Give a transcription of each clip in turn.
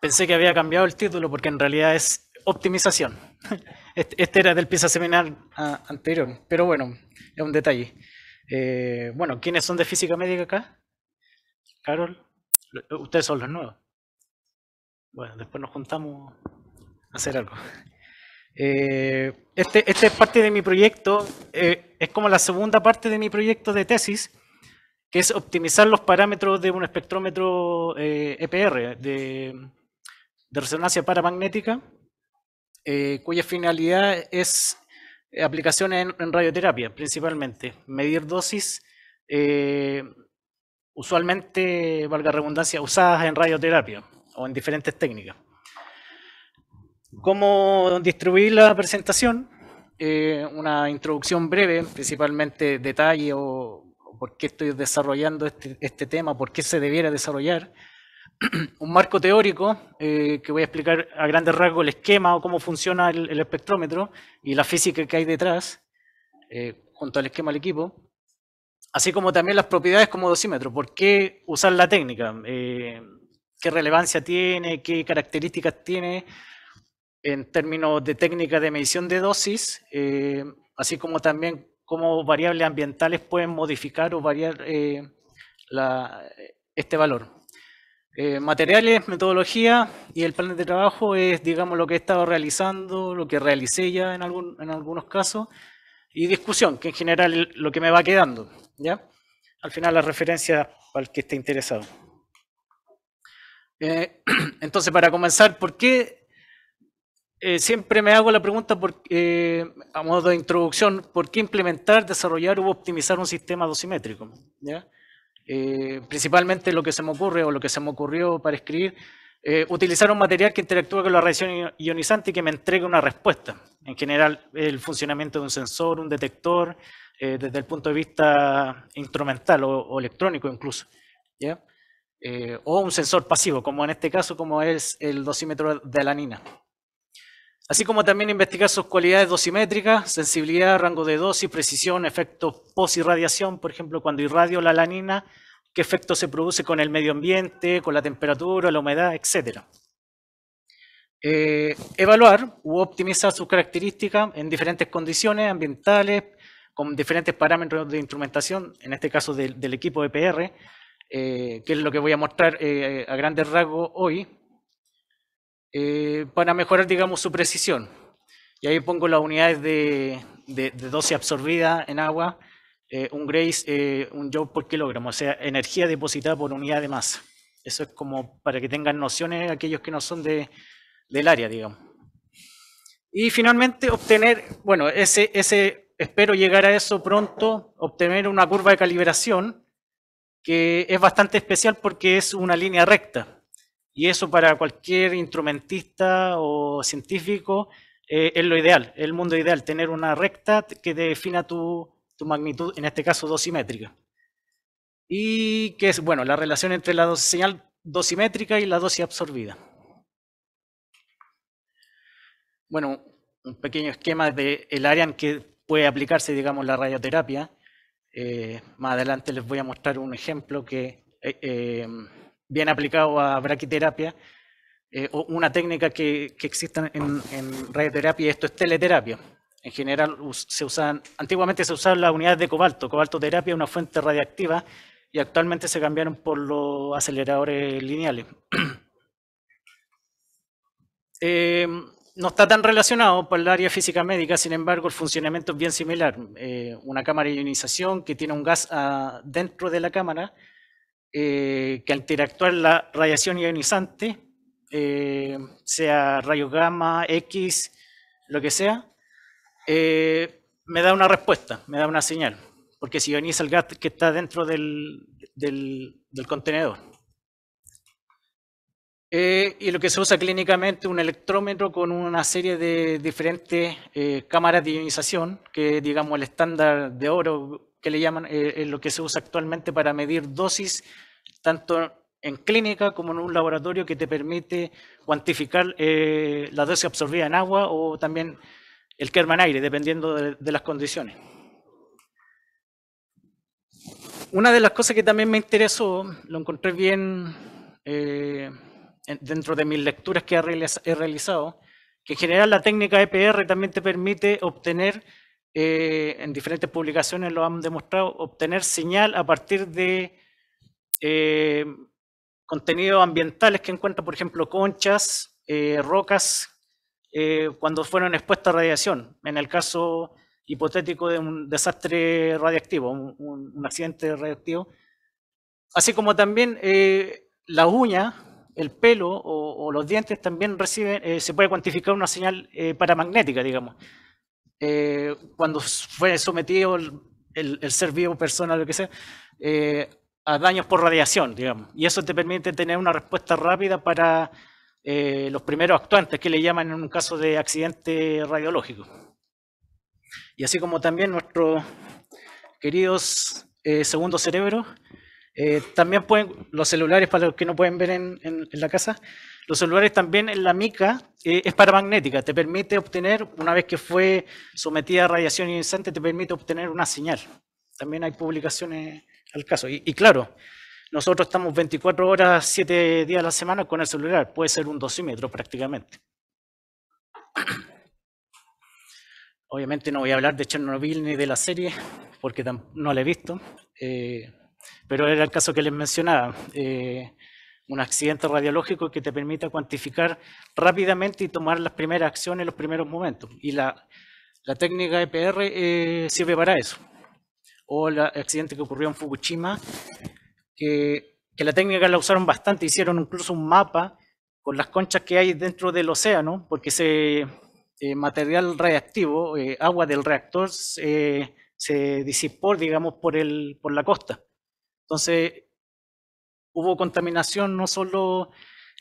Pensé que había cambiado el título porque en realidad es optimización. Este, este era del PISA seminar ah, anterior, pero bueno, es un detalle. Eh, bueno, ¿quiénes son de física médica acá? Carol, ustedes son los nuevos. Bueno, después nos juntamos a hacer algo. Eh, este, este, es parte de mi proyecto, eh, es como la segunda parte de mi proyecto de tesis, que es optimizar los parámetros de un espectrómetro EPR, eh, e de, resonancia paramagnética, eh, cuya finalidad es aplicación en, en, radioterapia, principalmente, medir dosis, usualmente, valga redundancia, usadas en radioterapia o en diferentes técnicas cómo distribuir la presentación, eh, una introducción breve, principalmente detalle o, por qué estoy desarrollando este, este, tema, por qué se debiera desarrollar, un marco teórico eh, que voy a explicar a grandes rasgos el esquema o cómo funciona el, espectrómetro y la física que hay detrás, eh, junto al esquema del equipo, así como también las propiedades como dosímetro, por qué usar la técnica, qué relevancia tiene, qué características tiene en términos de técnica de medición de dosis, eh, así como también cómo variables ambientales pueden modificar o variar eh, este valor. Eh, materiales, metodología y el plan de trabajo es, digamos, lo que he estado realizando, lo que realicé ya en, algún, en algunos casos, y discusión, que en general es lo que me va quedando. ¿ya? Al final la referencia para el que esté interesado. entonces, para comenzar, ¿por qué eh, siempre me hago la pregunta, por, eh, a modo de introducción, ¿por qué implementar, desarrollar u optimizar un sistema dosimétrico? Eh, principalmente lo que se me ocurre o lo que se me ocurrió para escribir, utilizar un material que interactúa con la radiación ionizante y que me entregue una respuesta. En general, el funcionamiento de un sensor, un detector, desde el punto de vista instrumental o, electrónico incluso. o un sensor pasivo, como en este caso, como es el dosímetro de la NINA así como también investigar sus cualidades dosimétricas, sensibilidad, rango de dosis, precisión, efectos posirradiación, por ejemplo, cuando irradio la lanina, qué efecto se produce con el medio ambiente, con la temperatura, la humedad, etc. Eh, evaluar u optimizar sus características en diferentes condiciones ambientales, con diferentes parámetros de instrumentación, en este caso del, equipo EPR, eh, que es lo que voy a mostrar eh, a grandes rasgos hoy, eh, para mejorar, digamos, su precisión. Y ahí pongo las unidades de, de, dosis absorbida en agua, eh, un Grace, eh, un Joule por kilogramo, o sea, energía depositada por unidad de masa. Eso es como para que tengan nociones aquellos que no son de, del área, digamos. Y finalmente obtener, bueno, ese, ese, espero llegar a eso pronto, obtener una curva de calibración que es bastante especial porque es una línea recta. Y eso para cualquier instrumentista o científico eh, es lo ideal, es el mundo ideal, tener una recta que defina tu, magnitud, en este caso dosimétrica. Y que es, bueno, la relación entre la señal dosimétrica y la dosis absorbida. Bueno, un pequeño esquema del el área en que puede aplicarse, digamos, la radioterapia. Eh, más adelante les voy a mostrar un ejemplo que... Eh, bien aplicado a braquiterapia, eh, una técnica que, que existe en, en, radioterapia, esto es teleterapia. En general, se usan, antiguamente se usaban las unidades de cobalto, cobaltoterapia, una fuente radiactiva, y actualmente se cambiaron por los aceleradores lineales. Em, no está tan relacionado por el área física médica, sin embargo, el funcionamiento es bien similar. Eh, una cámara de ionización que tiene un gas ah, dentro de la cámara, eh, que al interactuar la radiación ionizante, eh, sea rayo gamma, X, lo que sea, eh, me da una respuesta, me da una señal, porque si ioniza el gas que está dentro del, contenedor. y lo que se usa clínicamente, un electrómetro con una serie de diferentes cámaras de ionización, que digamos el estándar de oro que le llaman eh, eh, lo que se usa actualmente para medir dosis, tanto en clínica como en un laboratorio que te permite cuantificar eh, la dosis absorbida en agua o también el kerma en aire, dependiendo de, las condiciones. Una de las cosas que también me interesó, lo encontré bien dentro de mis lecturas que he realizado, que en general la técnica EPR también te permite obtener eh, en diferentes publicaciones lo han demostrado, obtener señal a partir de eh, contenidos ambientales que encuentran, por ejemplo, conchas, eh, rocas, cuando fueron expuestas a radiación, en el caso hipotético de un desastre radiactivo, un, accidente radiactivo, así como también la uña, el pelo o, o los dientes también reciben, se puede cuantificar una señal paramagnética, digamos. Eh, cuando fue sometido el, ser vivo, persona, lo que sea, eh, a daños por radiación, digamos. Y eso te permite tener una respuesta rápida para eh, los primeros actuantes, que le llaman en un caso de accidente radiológico. Y así como también nuestros queridos segundos cerebros, también pueden, los celulares para los que no pueden ver en la casa, los celulares también en la mica eh, es paramagnética, te permite obtener, una vez que fue sometida a radiación ionizante, te permite obtener una señal. También hay publicaciones al caso. Y, claro, nosotros estamos 24 horas, 7 días a la semana con el celular, puede ser un dosímetro prácticamente. Obviamente no voy a hablar de Chernobyl ni de la serie, porque no la he visto, eh, pero era el caso que les mencionaba. Eh, un accidente radiológico que te permita cuantificar rápidamente y tomar las primeras acciones en los primeros momentos. Y la, técnica EPR eh, sirve para eso. O el accidente que ocurrió en Fukushima, que, la técnica la usaron bastante, hicieron incluso un mapa con las conchas que hay dentro del océano, porque ese eh, material radiactivo, eh, agua del reactor, eh, se disipó, digamos, por, el, por la costa. Entonces, hubo contaminación no solo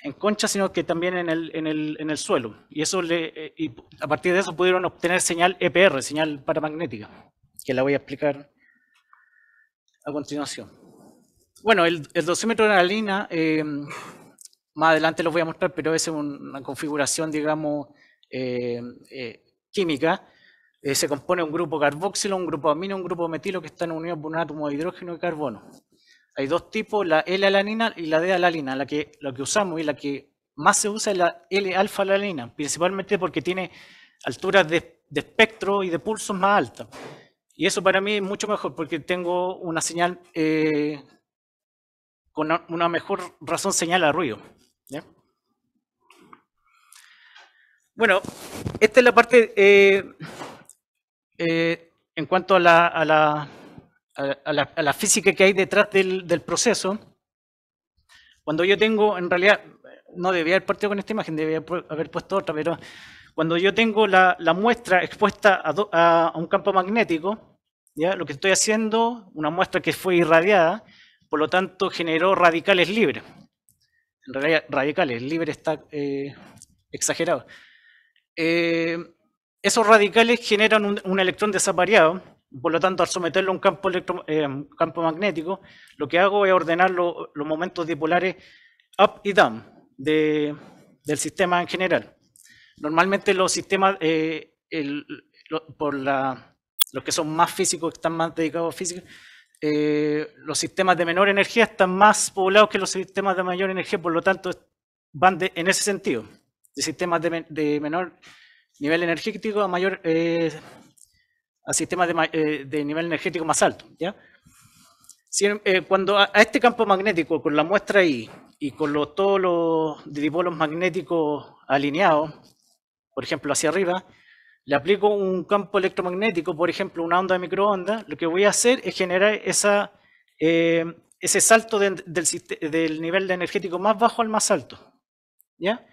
en concha, sino que también en el, suelo. Y, eso eh, a partir de eso pudieron obtener señal EPR, señal paramagnética, que la voy a explicar a continuación. Bueno, el, el dosímetro de la eh, em, más adelante los voy a mostrar, pero es una configuración, digamos, em, eh, química. Eh, se compone un grupo carboxilo, un grupo amino, un grupo metilo que están unidos por un átomo de hidrógeno y carbono. Hay dos tipos, la L-alanina y la D-alanina. La que, lo que usamos y la que más se usa es la L-alfa-alanina, principalmente porque tiene alturas de, espectro y de pulsos más altas. Y eso para mí es mucho mejor porque tengo una señal eh, con una mejor razón señal a ruido. Bueno, esta es la parte eh, eh, en cuanto a la a la, física que hay detrás del, proceso, cuando yo tengo, en realidad, no debía haber partido con esta imagen, debía haber puesto otra, pero cuando yo tengo la, muestra expuesta a, un campo magnético, ¿ya? lo que estoy haciendo, una muestra que fue irradiada, por lo tanto generó radicales libres. En realidad, radicales, libres está eh, exagerado. Eh, esos radicales generan un, un electrón desapareado, por lo tanto, al someterlo a un campo, eh, magnético, lo que hago es ordenar los momentos dipolares up y down del sistema en general. Normalmente los sistemas, eh, por los que son más físicos, están más dedicados a física, eh, los sistemas de menor energía están más poblados que los sistemas de mayor energía, por lo tanto van en ese sentido, de sistemas de, menor nivel energético a mayor a sistemas eh, de, nivel energético más alto. ¿ya? Eh, cuando a, este campo magnético, con la muestra ahí y con todos los dipolos magnéticos alineados, por ejemplo hacia arriba, le aplico un campo electromagnético, por ejemplo una onda de microondas, lo que voy a hacer es generar esa, eh, ese salto del, del nivel de energético más bajo al más alto. ¿Ya?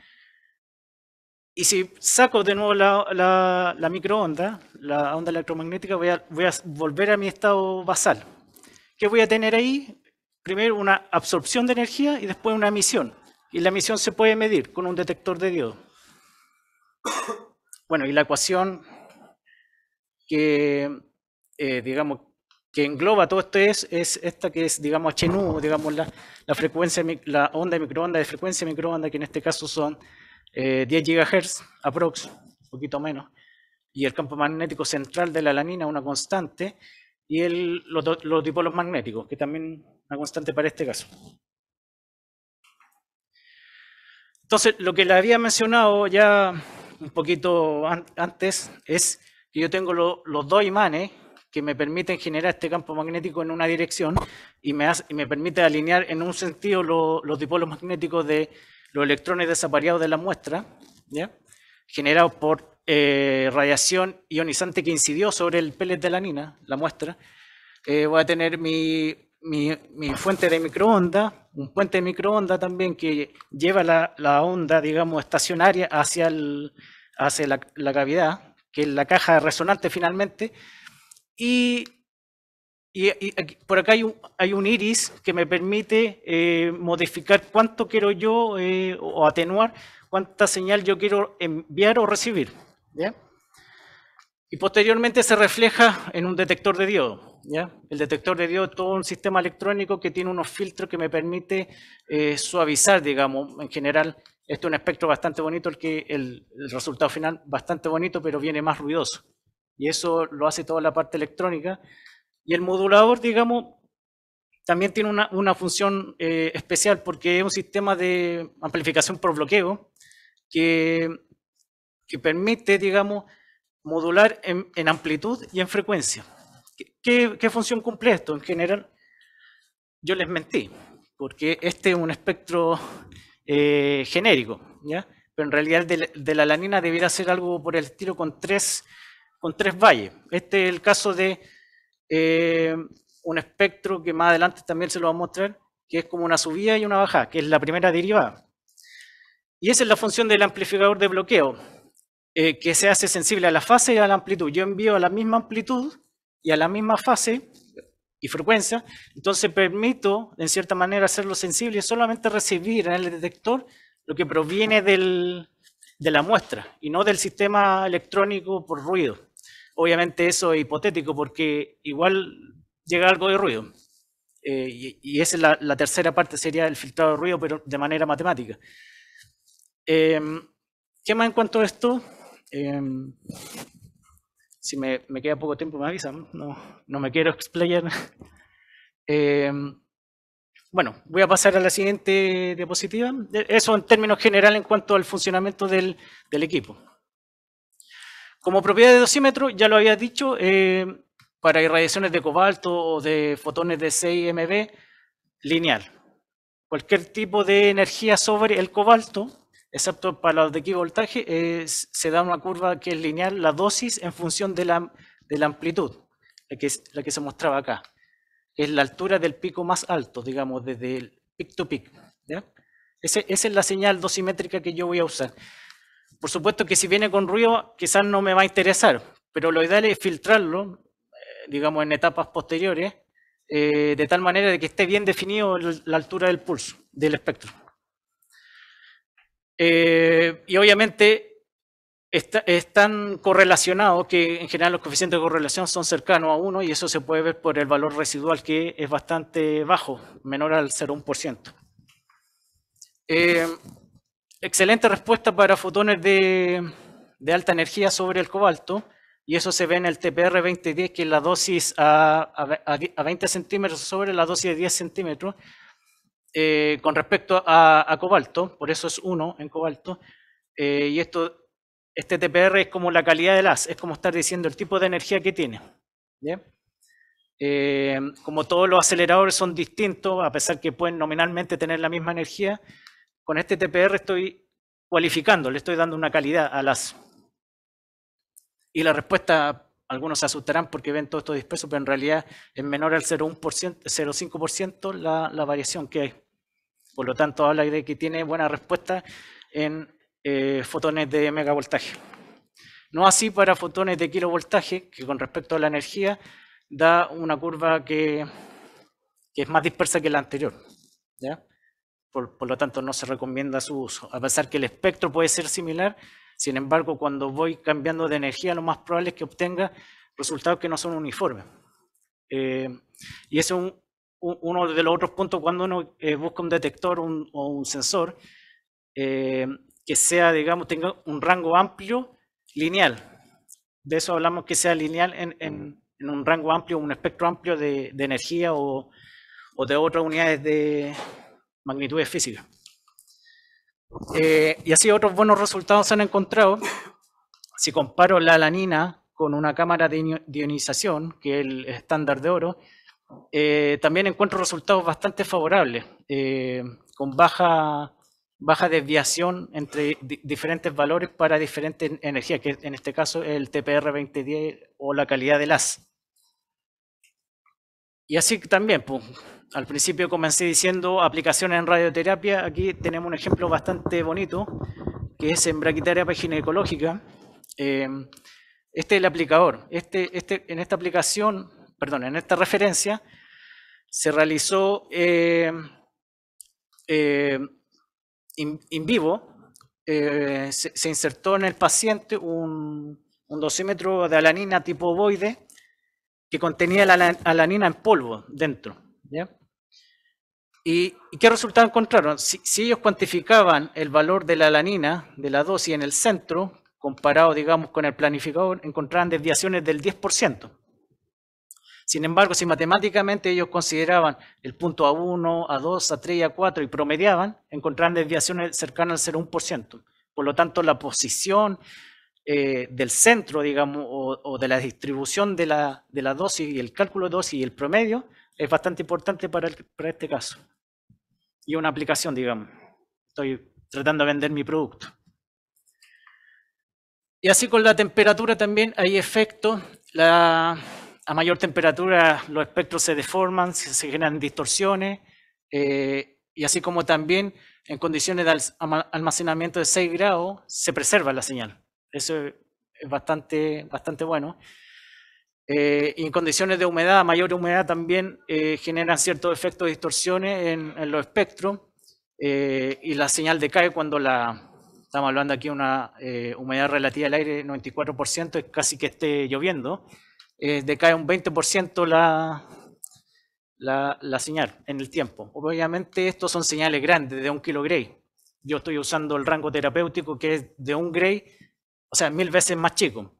Y si saco de nuevo la, microonda, la onda electromagnética, voy a, volver a mi estado basal. ¿Qué voy a tener ahí? Primero una absorción de energía y después una emisión. Y la emisión se puede medir con un detector de diodo. Bueno, y la ecuación que, eh, digamos, que engloba todo esto es, esta que es, digamos, HNU, digamos, la, la frecuencia, la onda de microonda de frecuencia microonda, que en este caso son 10 eh, GHz aprox, un poquito menos, y el campo magnético central de la lanina, una constante, y el, los, dipolos magnéticos, que también una constante para este caso. Entonces, lo que le había mencionado ya un poquito antes es que yo tengo los dos imanes que me permiten generar este campo magnético en una dirección y me, me permite alinear en un sentido los dipolos magnéticos de los electrones desapareados de la muestra, ¿ya? generados por eh, radiación ionizante que incidió sobre el pellet de la nina, la muestra. Eh, voy a tener mi, fuente de microondas, un puente de microondas también que lleva la, la onda, digamos, estacionaria hacia, el, la, la cavidad, que es la caja resonante finalmente, y y, por acá hay un, iris que me permite eh, modificar cuánto quiero yo eh, o atenuar, cuánta señal yo quiero enviar o recibir. ¿ya? Y posteriormente se refleja en un detector de diodo. ¿ya? El detector de diodo es todo un sistema electrónico que tiene unos filtros que me permite eh, suavizar, digamos, en general. Este es un espectro bastante bonito, el, que, el, el resultado final bastante bonito, pero viene más ruidoso. Y eso lo hace toda la parte electrónica y el modulador, digamos, también tiene una, función eh, especial porque es un sistema de amplificación por bloqueo que, que permite, digamos, modular en, amplitud y en frecuencia. ¿Qué, función cumple esto? En general, yo les mentí, porque este es un espectro eh, genérico, ¿ya? pero en realidad de, la lanina debería ser algo por el estilo con tres, con tres valles. Este es el caso de eh, un espectro que más adelante también se lo va a mostrar, que es como una subida y una bajada, que es la primera derivada. Y esa es la función del amplificador de bloqueo, eh, que se hace sensible a la fase y a la amplitud. Yo envío a la misma amplitud y a la misma fase y frecuencia, entonces permito, en cierta manera, hacerlo sensible y solamente recibir en el detector lo que proviene del, de la muestra y no del sistema electrónico por ruido obviamente eso es hipotético porque igual llega algo de ruido. Eh, y, esa es la, tercera parte, sería el filtrado de ruido, pero de manera matemática. Em, ¿Qué más en cuanto a esto? Em, si me, queda poco tiempo, me avisan. No, me quiero explayar. Em, bueno, voy a pasar a la siguiente diapositiva. Eso en términos generales en cuanto al funcionamiento del, del equipo. Como propiedad de dosímetro, ya lo había dicho, eh, para irradiaciones de cobalto o de fotones de 6 MB, lineal. Cualquier tipo de energía sobre el cobalto, excepto para los de aquí voltaje, se da una curva que es lineal, la dosis en función de la, de la amplitud, la que, es, la que se mostraba acá. Es la altura del pico más alto, digamos, desde el peak to peak. esa es la señal dosimétrica que yo voy a usar. Por supuesto que si viene con ruido, quizás no me va a interesar, pero lo ideal es filtrarlo, eh, digamos, en etapas posteriores, eh, de tal manera de que esté bien definido la altura del pulso, del espectro. Eh, y obviamente están correlacionados, que en general los coeficientes de correlación son cercanos a 1 y eso se puede ver por el valor residual que es bastante bajo, menor al 0,1%. Excelente respuesta para fotones de, alta energía sobre el cobalto. Y eso se ve en el TPR 2010, que es la dosis a, 20 centímetros sobre la dosis de 10 centímetros. Eh, con respecto a, cobalto, por eso es 1 en cobalto. Eh, y esto, este TPR es como la calidad del as, es como estar diciendo el tipo de energía que tiene. Eh, como todos los aceleradores son distintos, a pesar que pueden nominalmente tener la misma energía, con este TPR estoy cualificando, le estoy dando una calidad a las... Y la respuesta, algunos se asustarán porque ven todo esto disperso, pero en realidad es menor al 0,5% la, variación que hay. Por lo tanto, habla de que tiene buena respuesta en eh, fotones de megavoltaje. No así para fotones de kilovoltaje, que con respecto a la energía da una curva que, que es más dispersa que la anterior. ¿ya? por, lo tanto no se recomienda su uso. A pesar que el espectro puede ser similar, sin embargo, cuando voy cambiando de energía, lo más probable es que obtenga resultados que no son uniformes. Eh, y ese es uno de los otros puntos cuando uno eh, busca un detector o un sensor eh, que sea, digamos, tenga un rango amplio lineal. De eso hablamos que sea lineal en, un rango amplio, un espectro amplio de, energía o, o de otras unidades de, magnitudes físicas. Eh, y así otros buenos resultados se han encontrado. Si comparo la lanina con una cámara de ionización, que es el estándar de oro, eh, también encuentro resultados bastante favorables, eh, con baja, baja desviación entre diferentes valores para diferentes energías, que en este caso el TPR 2010 o la calidad del AS. Y así también, pues, al principio comencé diciendo aplicaciones en radioterapia. Aquí tenemos un ejemplo bastante bonito, que es en braquiterapia ginecológica. Em, este es el aplicador. Este, este, en esta aplicación, perdón, en esta referencia, se realizó en em, em, in, vivo, eh, se, insertó en el paciente un, un dosímetro de alanina tipo ovoide que contenía la alanina en polvo dentro. ¿ya? ¿Y, qué resultado encontraron? Si, ellos cuantificaban el valor de la alanina, de la dosis en el centro, comparado, digamos, con el planificador, encontraban desviaciones del 10%. Sin embargo, si matemáticamente ellos consideraban el punto A1, A2, A3 A4 y promediaban, encontraban desviaciones cercanas al 0,1%. Por lo tanto, la posición, eh, del centro, digamos, o, de la distribución de la, dosis y el cálculo de dosis y el promedio es bastante importante para, este caso. Y una aplicación, digamos. Estoy tratando de vender mi producto. Y así con la temperatura también hay efectos. La, a mayor temperatura los espectros se deforman, se, se generan distorsiones, eh, y así como también en condiciones de almacenamiento de 6 grados se preserva la señal. Eso es bastante, bastante bueno. Eh, y en condiciones de humedad, mayor humedad también eh, generan ciertos efectos de distorsiones en, los espectros eh, y la señal decae cuando la, estamos hablando aquí de una eh, humedad relativa al aire, 94%, es casi que esté lloviendo, decae un 20% la, la, la, señal en el tiempo. Obviamente estos son señales grandes, de un gray. Yo estoy usando el rango terapéutico que es de un gray o sea, mil veces más chico.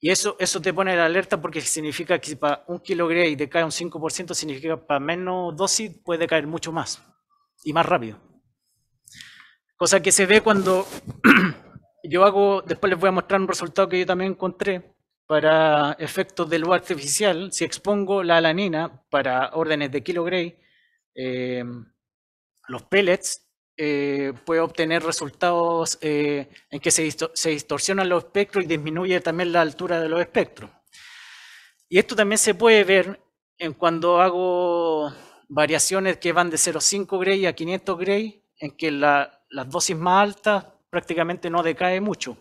Y eso, eso te pone la alerta porque significa que si para un kilo decae un 5%, significa que para menos dosis puede caer mucho más y más rápido. Cosa que se ve cuando yo hago, después les voy a mostrar un resultado que yo también encontré para efectos de luz artificial. Si expongo la alanina para órdenes de kilo eh, los pellets eh, puede obtener resultados eh, en que se, distorsionan los espectros y disminuye también la altura de los espectros. Y esto también se puede ver en cuando hago variaciones que van de 0,5 gray a 500 gray, en que las dosis más altas prácticamente no decae mucho,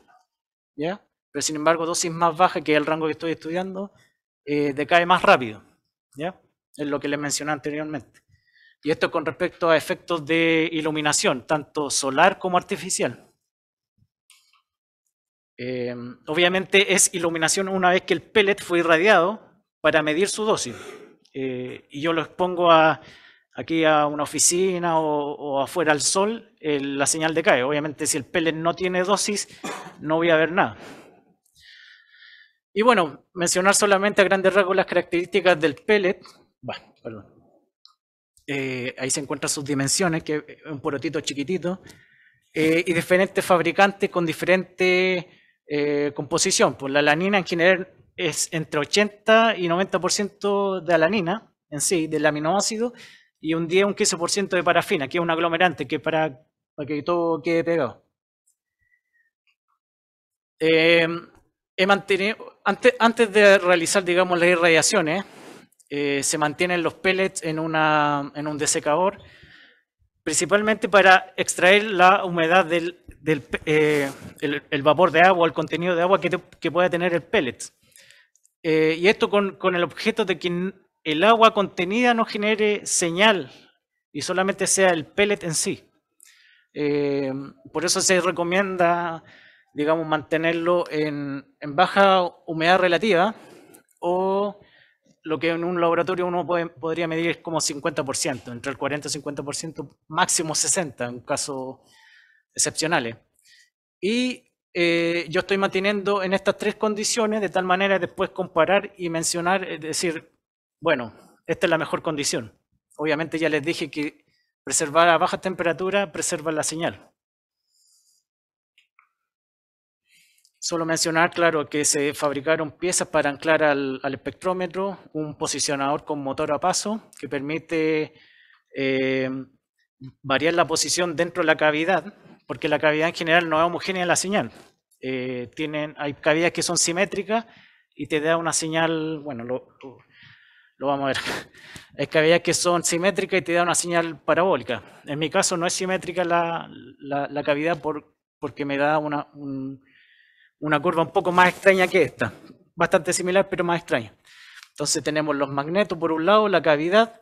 ¿ya? Pero sin embargo, dosis más bajas, que es el rango que estoy estudiando, eh, decaen más rápido, ¿ya? Es lo que les mencioné anteriormente. Y esto con respecto a efectos de iluminación, tanto solar como artificial. Em, obviamente es iluminación una vez que el pellet fue irradiado para medir su dosis. Eh, y yo lo expongo aquí a una oficina o, afuera al sol, la señal decae. Obviamente si el pellet no tiene dosis, no voy a ver nada. Y bueno, mencionar solamente a grandes rasgos las características del pellet. Bueno, perdón. Eh, ahí se encuentran sus dimensiones, que es un porotito chiquitito, eh, y diferentes fabricantes con diferente eh, composición. Pues la alanina en general es entre 80 y 90% de alanina en sí, del aminoácido, y un 10 un 15% de parafina, que es un aglomerante, que para, para que todo quede pegado. he mantenido, antes, antes de realizar, digamos, las irradiaciones, eh, se mantienen los pellets en, en un desecador, principalmente para extraer la humedad del, eh, el, vapor de agua, el contenido de agua que, pueda tener el pellet. Eh, y esto con, el objeto de que el agua contenida no genere señal y solamente sea el pellet en sí. por eso se recomienda, digamos, mantenerlo en baja humedad relativa o lo que en un laboratorio uno podría medir es como 50%, entre el 40 y 50%, máximo 60% en casos excepcionales. Y eh, yo estoy manteniendo en estas tres condiciones de tal manera después comparar y mencionar, es eh, decir, bueno, esta es la mejor condición. Obviamente ya les dije que preservar a baja temperatura preserva la señal. Solo mencionar, claro, que se fabricaron piezas para anclar al, espectrómetro, un posicionador con motor a paso que permite eh, variar la posición dentro de la cavidad, porque la cavidad en general no es homogénea en la señal. Eh, tienen, hay cavidades que son simétricas y te da una señal, bueno, lo, vamos a ver. Hay cavidades que son simétricas y te da una señal parabólica. En mi caso no es simétrica la, la, cavidad por, porque me da una, un, una curva un poco más extraña que esta, bastante similar pero más extraña. Entonces tenemos los magnetos por un lado, la cavidad,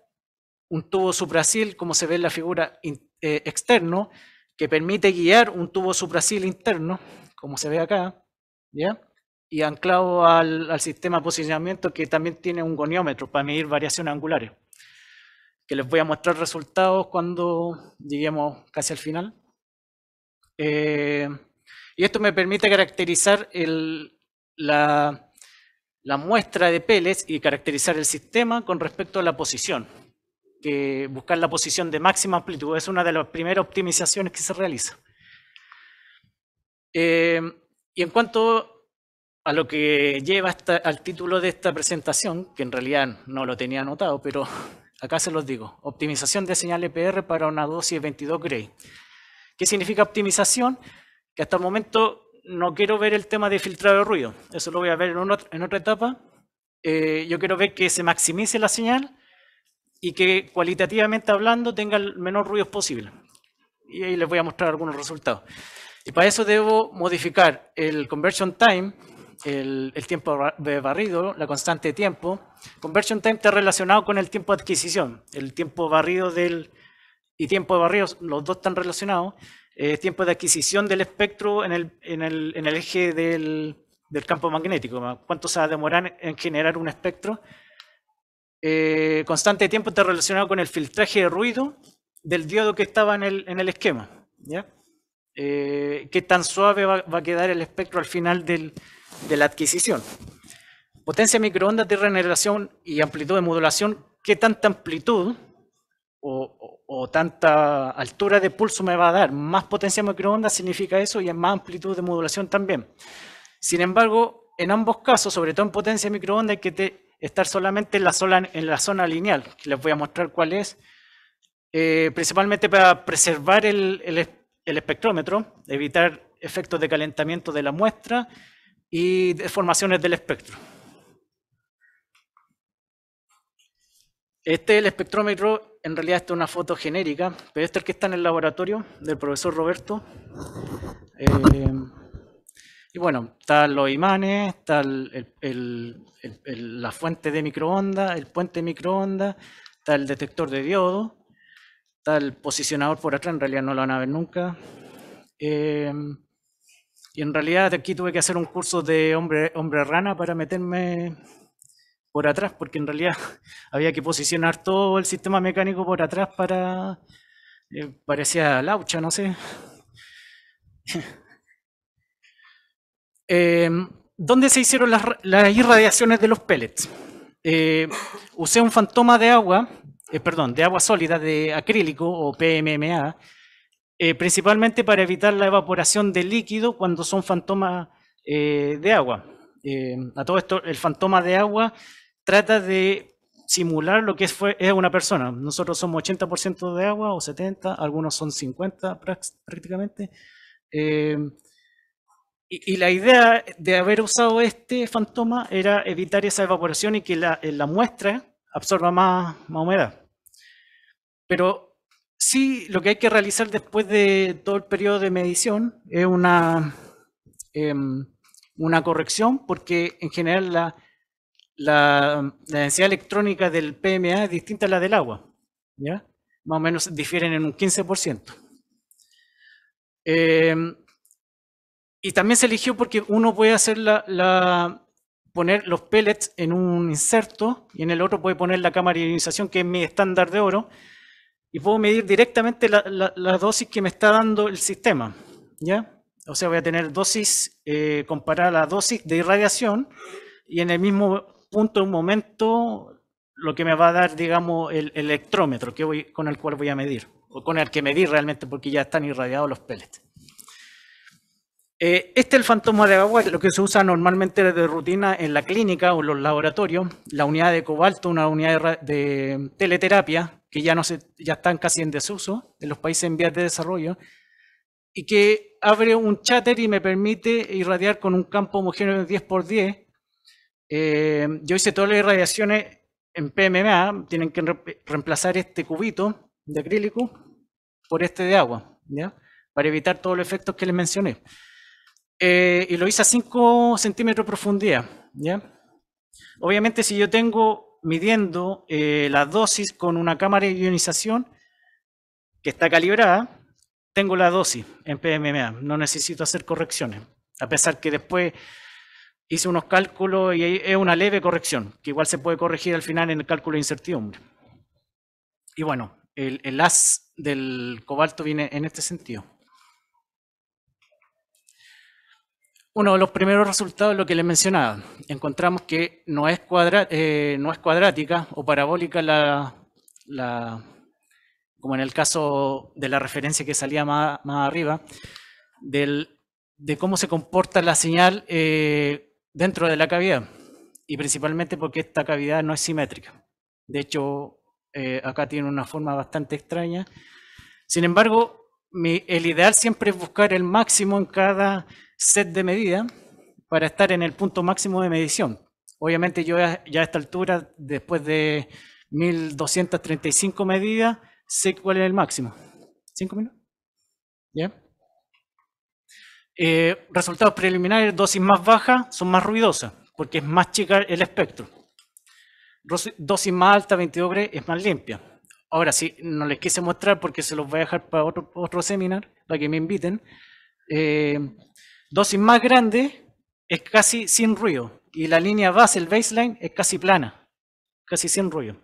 un tubo suprasil como se ve en la figura eh, externo, que permite guiar un tubo suprasil interno, como se ve acá, ¿ya? y anclado al, al, sistema de posicionamiento que también tiene un goniómetro para medir variaciones angulares, que les voy a mostrar resultados cuando lleguemos casi al final. Eh, y esto me permite caracterizar la, muestra de Peles y caracterizar el sistema con respecto a la posición, buscar la posición de máxima amplitud es una de las primeras optimizaciones que se realiza. Eh, y en cuanto a lo que lleva al título de esta presentación, que en realidad no lo tenía anotado, pero acá se los digo, optimización de señal EPR para una dosis 22 gray. ¿Qué significa Optimización que hasta el momento no quiero ver el tema de filtrado de ruido, eso lo voy a ver en, en otra etapa. Eh, yo quiero ver que se maximice la señal y que cualitativamente hablando tenga el menor ruido posible. Y ahí les voy a mostrar algunos resultados. Y para eso debo modificar el conversion time, el, tiempo de barrido, la constante de tiempo. Conversion time está relacionado con el tiempo de adquisición. El tiempo barrido del, y tiempo de barrido, los dos están relacionados. Eh, tiempo de adquisición del espectro en el, en el, en el eje del, del, campo magnético, cuánto se va a demorar en generar un espectro. Eh, constante de tiempo está relacionado con el filtraje de ruido del diodo que estaba en el, en el esquema. ¿ya? Eh, qué tan suave va, a quedar el espectro al final del, de la adquisición. Potencia microondas de regeneración y amplitud de modulación, qué tanta amplitud o, o tanta altura de pulso me va a dar. Más potencia microondas significa eso y más amplitud de modulación también. Sin embargo, en ambos casos, sobre todo en potencia microondas, hay que estar solamente en la, en la zona lineal, que les voy a mostrar cuál es, eh, principalmente para preservar el, el espectrómetro, evitar efectos de calentamiento de la muestra y deformaciones del espectro. Este es el espectrómetro en realidad esta es una foto genérica, pero esta es el que está en el laboratorio del profesor Roberto. Eh, y bueno, están los imanes, está la fuente de microondas, el puente de microondas, está el detector de diodo, está el posicionador por atrás, en realidad no lo van a ver nunca. Eh, y en realidad aquí tuve que hacer un curso de hombre, hombre rana para meterme por atrás, porque en realidad había que posicionar todo el sistema mecánico por atrás para... Eh, parecía laucha, no sé. Em, ¿Dónde se hicieron las, irradiaciones de los pellets? Eh, usé un fantoma de agua, eh, perdón, de agua sólida, de acrílico o PMMA, principalmente para evitar la evaporación del líquido cuando son fantomas de agua. a todo esto, el fantoma de agua trata de simular lo que es, una persona. Nosotros somos 80% de agua o 70, algunos son 50 prácticamente. Eh, y, la idea de haber usado este fantoma era evitar esa evaporación y que la, muestra absorba más, humedad. Pero sí, lo que hay que realizar después de todo el periodo de medición es una, em, una corrección, porque en general la, la, densidad electrónica del PMA es distinta a la del agua, ¿ya? Más o menos difieren en un 15%. Em, y también se eligió porque uno puede hacer la, poner los pellets en un inserto y en el otro puede poner la cámara de ionización, que es mi estándar de oro, y puedo medir directamente la, dosis que me está dando el sistema, ¿ya? O sea, voy a tener dosis eh, comparada a la dosis de irradiación y en el mismo punto, un momento, lo que me va a dar, digamos, el, electrómetro que voy, con el cual voy a medir, o con el que medí realmente porque ya están irradiados los pellets. Eh, este es el fantoma de agua, lo que se usa normalmente de rutina en la clínica o los laboratorios, la unidad de cobalto, una unidad de, teleterapia, que ya, no se, ya están casi en desuso en los países en vías de desarrollo, y que abre un cháter y me permite irradiar con un campo homogéneo de 10 por 10 eh, yo hice todas las irradiaciones en PMMA, tienen que reemplazar este cubito de acrílico por este de agua, ¿ya? Para evitar todos los efectos que les mencioné. Eh, y lo hice a 5 centímetros de profundidad, ¿ya? Obviamente si yo tengo midiendo eh, la dosis con una cámara de ionización que está calibrada, tengo la dosis en PMMA, no necesito hacer correcciones, a pesar que después hice unos cálculos y es una leve corrección, que igual se puede corregir al final en el cálculo de incertidumbre. Y bueno, el, el del cobalto viene en este sentido. Uno de los primeros resultados es lo que les mencionaba. Encontramos que no es, eh, no es cuadrática o parabólica la, como en el caso de la referencia que salía más, arriba, del, de cómo se comporta la señal eh, dentro de la cavidad y principalmente porque esta cavidad no es simétrica. De hecho, eh, acá tiene una forma bastante extraña. Sin embargo, el ideal siempre es buscar el máximo en cada set de medida para estar en el punto máximo de medición. Obviamente yo ya, a esta altura, después de 1235 medidas, sé cuál es el máximo. ¿Cinco minutos? ¿Ya? Eh, resultados preliminares, dosis más baja son más ruidosas porque es más chica el espectro. Dosis más alta, 22 es más limpia. Ahora sí, no les quise mostrar porque se los voy a dejar para otro, otro seminar, para que me inviten. Eh, dosis más grande es casi sin ruido y la línea base, el baseline, es casi plana, casi sin ruido.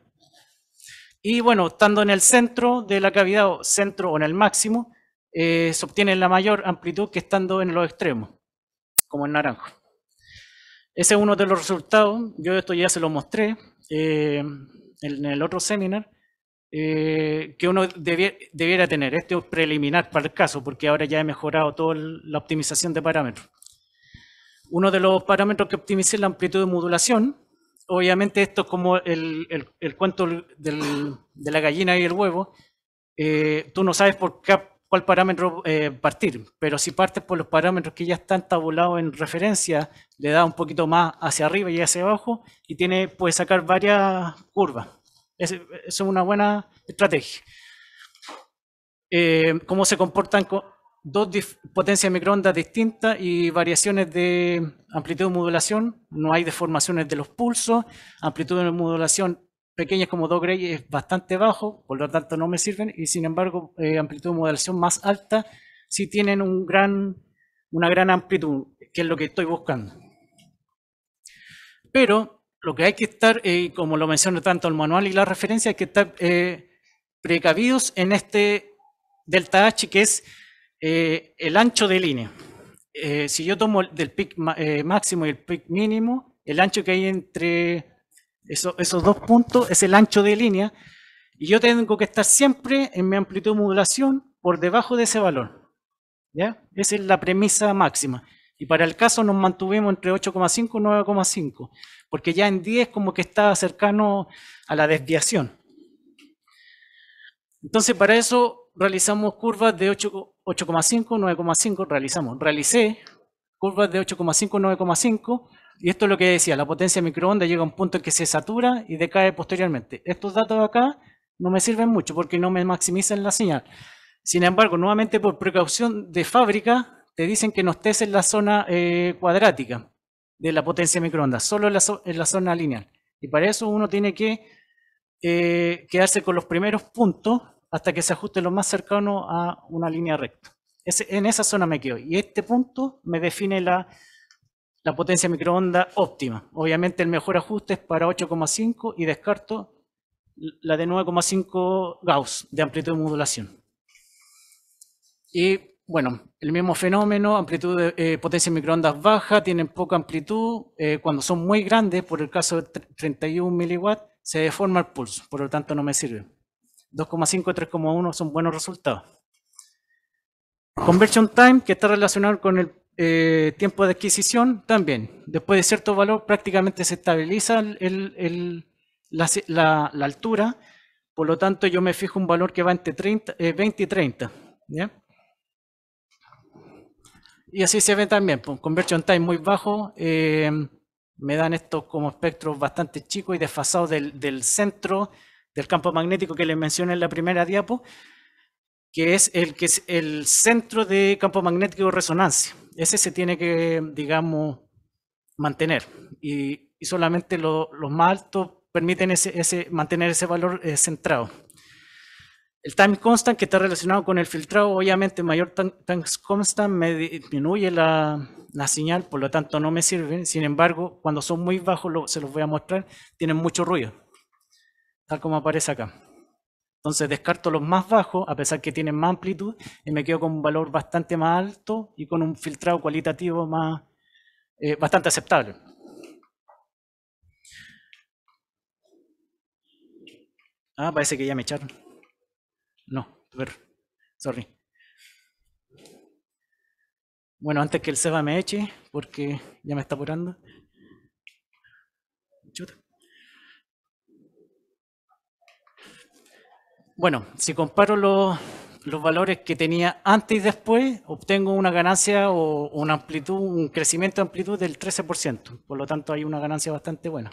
Y bueno, estando en el centro de la cavidad, centro o en el máximo, eh, se obtiene la mayor amplitud que estando en los extremos, como en naranjo. Ese es uno de los resultados, yo esto ya se lo mostré eh, en el otro seminar, eh, que uno debiera, tener. Este es preliminar para el caso, porque ahora ya he mejorado toda la optimización de parámetros. Uno de los parámetros que optimicé es la amplitud de modulación. Obviamente esto es como el, cuento de la gallina y el huevo. tú no sabes por qué cuál parámetro eh, partir, pero si partes por los parámetros que ya están tabulados en referencia, le da un poquito más hacia arriba y hacia abajo y tiene, puede sacar varias curvas. Es, es una buena estrategia. Eh, cómo se comportan con dos potencias de microondas distintas y variaciones de amplitud de modulación, no hay deformaciones de los pulsos, amplitud de modulación pequeñas como 2 Gray es bastante bajo, por lo tanto no me sirven, y sin embargo eh, amplitud de modelación más alta sí tienen un gran, una gran amplitud, que es lo que estoy buscando. Pero lo que hay que estar, eh, como lo menciona tanto el manual y la referencia, hay que estar eh, precavidos en este delta H, que es eh, el ancho de línea. si yo tomo del pic máximo y el pic mínimo, el ancho que hay entre esos dos puntos es el ancho de línea y yo tengo que estar siempre en mi amplitud de modulación por debajo de ese valor. ¿ya? Esa es la premisa máxima. Y para el caso nos mantuvimos entre 8,5 y 9,5, porque ya en 10 como que estaba cercano a la desviación. Entonces para eso realizamos curvas de 8,5, 9,5, realizamos, realicé curvas de 8,5, 9,5 y esto es lo que decía, la potencia de microondas llega a un punto en que se satura y decae posteriormente. Estos datos acá no me sirven mucho porque no me maximizan la señal. Sin embargo, nuevamente por precaución de fábrica, te dicen que no estés en la zona eh, cuadrática de la potencia de microondas, solo en la, zona lineal. Y para eso uno tiene que eh, quedarse con los primeros puntos hasta que se ajuste lo más cercano a una línea recta. en esa zona me quedo. Y este punto me define la la potencia microonda óptima. Obviamente el mejor ajuste es para 8,5 y descarto la de 9,5 Gauss de amplitud de modulación. Y bueno, el mismo fenómeno, amplitud de eh, potencia microondas baja, tienen poca amplitud, eh, cuando son muy grandes, por el caso de 31 miliwatts, se deforma el pulso, por lo tanto no me sirve. 2,5 y 3,1 son buenos resultados. Conversion time, que está relacionado con el eh, tiempo de adquisición también. Después de cierto valor prácticamente se estabiliza la, altura, por lo tanto yo me fijo un valor que va entre 30, 20 eh, y 30. Y así se ve también, con pues, conversion time muy bajo, eh, me dan estos como espectros bastante chicos y desfasados del, centro del campo magnético que les mencioné en la primera diapo, que es el, que es el centro de campo magnético resonancia ese se tiene que, digamos, mantener. Y, solamente los más altos permiten ese, mantener ese valor eh, centrado. El time constant que está relacionado con el filtrado, obviamente mayor time, constant me disminuye la, la, señal, por lo tanto no me sirven. Sin embargo, cuando son muy bajos, se los voy a mostrar, tienen mucho ruido, tal como aparece acá. Entonces descarto los más bajos, a pesar que tienen más amplitud, y me quedo con un valor bastante más alto y con un filtrado cualitativo más eh, bastante aceptable. Ah, parece que ya me echaron. No, sorry. Bueno, antes que el SEBA me eche, porque ya me está apurando. bueno, si comparo los, valores que tenía antes y después, obtengo una ganancia o una amplitud, un crecimiento de amplitud del 13%. Por lo tanto, hay una ganancia bastante buena.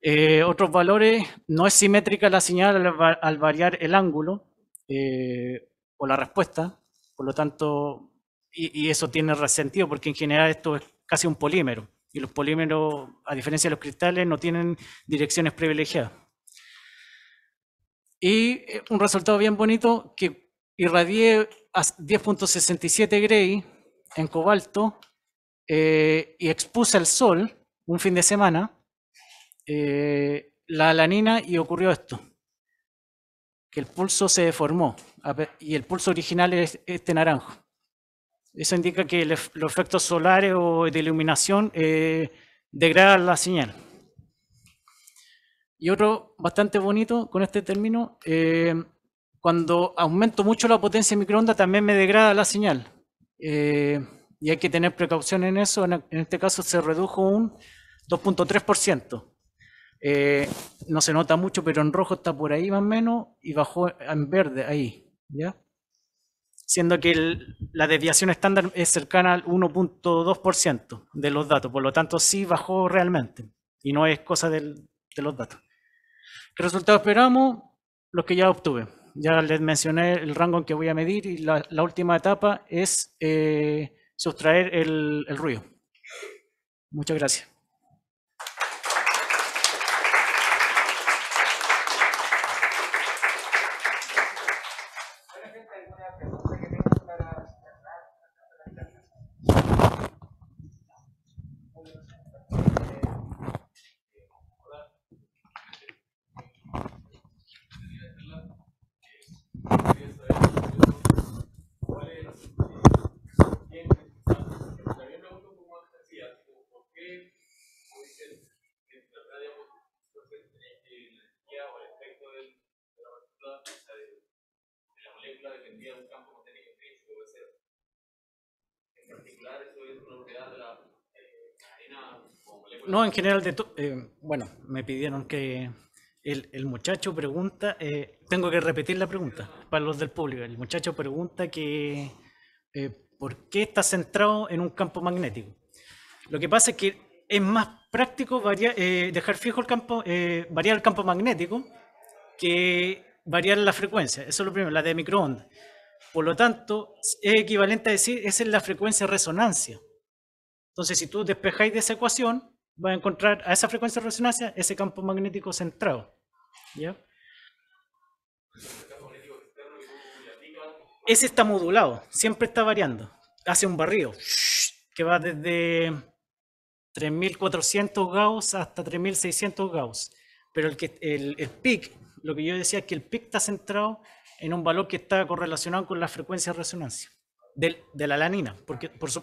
Eh, otros valores, no es simétrica la señal al, variar el ángulo eh, o la respuesta, por lo tanto, y, y, eso tiene sentido porque en general esto es casi un polímero y los polímeros, a diferencia de los cristales, no tienen direcciones privilegiadas. Y eh, un resultado bien bonito que irradié a 10.67 Gray en cobalto eh, y expuse al sol un fin de semana eh, la alanina y ocurrió esto, que el pulso se deformó y el pulso original es este naranjo. Eso indica que los efectos solares o de iluminación degradan la señal. Y otro bastante bonito con este término, eh, cuando aumento mucho la potencia de microondas también me degrada la señal. Eh, y hay que tener precaución en eso. En, este caso se redujo un 2.3%. Eh, no se nota mucho, pero en rojo está por ahí más o menos y bajó en verde ahí. ¿ya? siendo que la desviación estándar es cercana al 1.2% de los datos, por lo tanto sí bajó realmente y no es cosa de los datos. ¿Qué resultado esperamos? lo que ya obtuve. Ya les mencioné el rango en que voy a medir y la, última etapa es eh, sustraer el, ruido. Muchas gracias. No, en general eh, bueno, me pidieron que el, muchacho pregunta, eh, tengo que repetir la pregunta para los del público. El muchacho pregunta que eh, por qué está centrado en un campo magnético. Lo que pasa es que es más práctico dejar fijo el campo, variar el campo magnético que variar la frecuencia. Eso es lo primero, la de microondas. Por lo tanto, es equivalente a decir, esa es la frecuencia resonancia. Entonces, si tú despejáis de esa ecuación, va a encontrar a esa frecuencia de resonancia ese campo magnético centrado. ¿ya? Ese está modulado, siempre está variando. Hace un barrido que va desde 3400 Gauss hasta 3600 Gauss. Pero el, que, el, el lo que yo decía es que el PIC está centrado en un valor que está correlacionado con la frecuencia de resonancia de la lanina. Porque, por, su,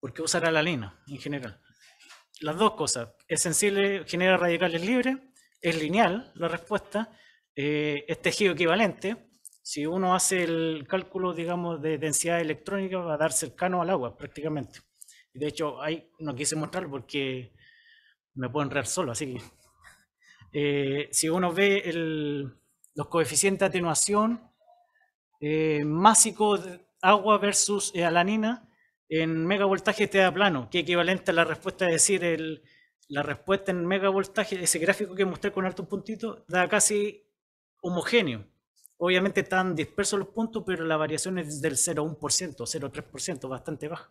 ¿Por qué usar alalina en general? Las dos cosas. Es sensible, genera radicales libres, es lineal la respuesta, eh, es tejido equivalente. Si uno hace el cálculo, digamos, de densidad electrónica, va a dar cercano al agua prácticamente. De hecho, ahí no quise mostrarlo porque me puedo enredar solo, así que... Eh, si uno ve los coeficientes de atenuación, eh, másico de agua versus eh, alanina, en megavoltaje te da plano, que equivalente a la respuesta, es decir, la respuesta en megavoltaje, ese gráfico que mostré con altos puntitos, da casi homogéneo. Obviamente están dispersos los puntos, pero la variación es del 0,1%, 0,3%, bastante baja.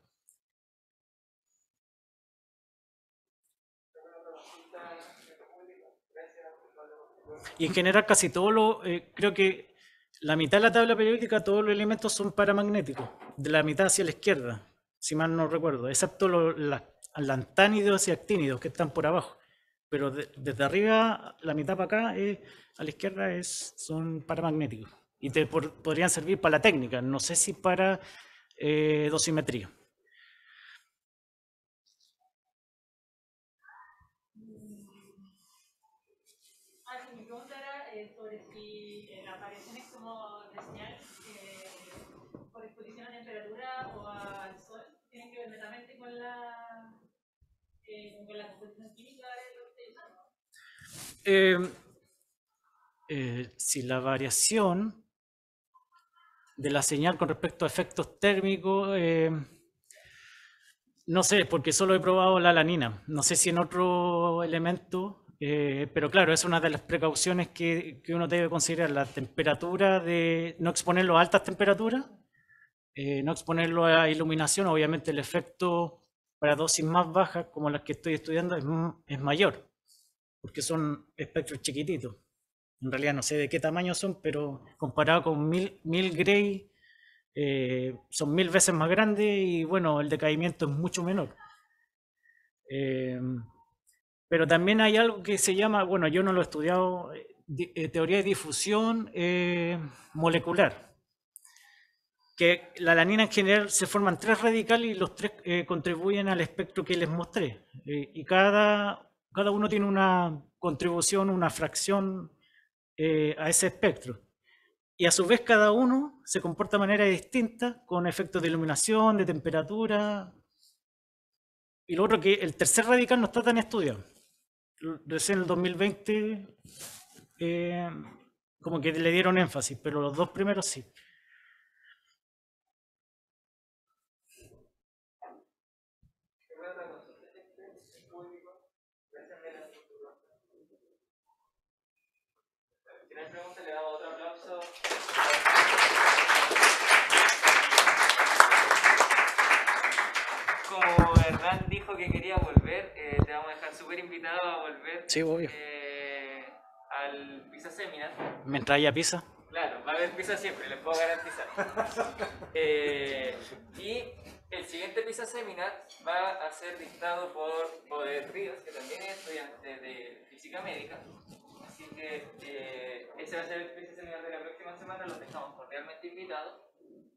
Y en general casi todo lo, eh, creo que la mitad de la tabla periódica, todos los elementos son paramagnéticos, de la mitad hacia la izquierda si mal no recuerdo, excepto los lantánidos y actínidos que están por abajo. Pero desde arriba, la mitad para acá, eh, a la izquierda, es, son paramagnéticos. Y te podrían servir para la técnica, no sé si para eh, dosimetría. Eh, eh, si la variación de la señal con respecto a efectos térmicos, eh, no sé, porque solo he probado la lanina, no sé si en otro elemento, pero claro, es una de las precauciones que, que, uno debe considerar, la temperatura de no exponerlo a altas temperaturas, no exponerlo a iluminación, obviamente el efecto para dosis más bajas, como las que estoy estudiando, es, mayor, porque son espectros chiquititos. En realidad no sé de qué tamaño son, pero comparado con mil, gray, eh, son mil veces más grandes y bueno, el decaimiento es mucho menor. Em, pero también hay algo que se llama, bueno, yo no lo he estudiado, eh, eh, teoría de difusión molecular que la lanina en general se forman tres radicales y los tres eh, contribuyen al espectro que les mostré. Eh, y cada, cada uno tiene una contribución, una fracción eh, a ese espectro. Y a su vez cada uno se comporta de manera distinta con efectos de iluminación, de temperatura. Y lo otro que el tercer radical no está tan estudiado. Recién en el 2020 como que le dieron énfasis, pero los dos primeros sí. Como Hernán dijo que quería volver, eh, te vamos a dejar súper invitado a volver. Sí, obvio. Eh, al Pizza Seminar. ¿Me a pizza? Claro, va a haber pizza siempre, les puedo garantizar. Eh, y el siguiente pizza seminar va a ser dictado por Poder Ríos, que también es estudiante de física médica. Así que eh, ese va a ser el pizza seminar de la próxima semana, los dejamos realmente invitados.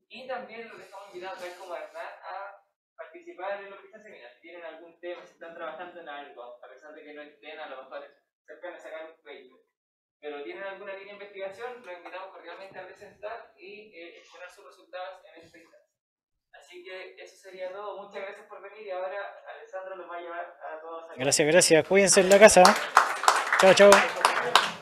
Y también los dejamos invitados a cómo a participar en los pizza seminars. Si tienen algún tema, si están trabajando en algo, a pesar de que no estén, a lo mejor cercanos a sacar un proyecto pero tienen alguna línea de investigación, los invitamos cordialmente a presentar y eh, exponer sus resultados en esta instancia. Así que eso sería todo. Muchas gracias por venir y ahora Alessandro los va a llevar a todos. Gracias, gracias. Cuídense en la casa. Chao, chao.